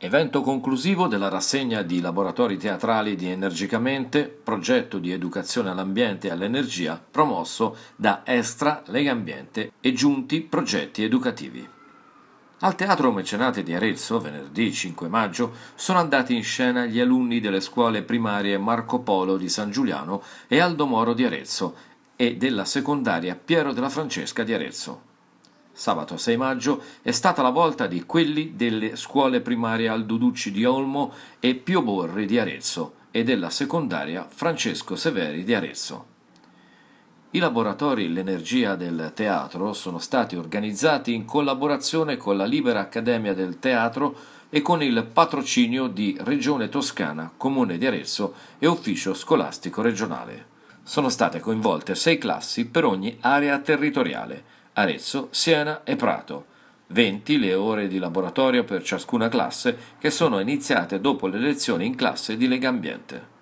Evento conclusivo della rassegna di laboratori teatrali di Energicamente, progetto di educazione all'ambiente e all'energia promosso da Estra, Lega Ambiente e giunti progetti educativi. Al Teatro Mecenate di Arezzo, venerdì 5 maggio, sono andati in scena gli alunni delle scuole primarie Marco Polo di San Giuliano e Aldo Moro di Arezzo e della secondaria Piero della Francesca di Arezzo sabato 6 maggio, è stata la volta di quelli delle scuole primarie Alduducci di Olmo e Pio Borri di Arezzo e della secondaria Francesco Severi di Arezzo. I laboratori L'Energia del Teatro sono stati organizzati in collaborazione con la Libera Accademia del Teatro e con il patrocinio di Regione Toscana, Comune di Arezzo e Ufficio Scolastico Regionale. Sono state coinvolte sei classi per ogni area territoriale, Arezzo, Siena e Prato. 20 le ore di laboratorio per ciascuna classe che sono iniziate dopo le lezioni in classe di Legambiente.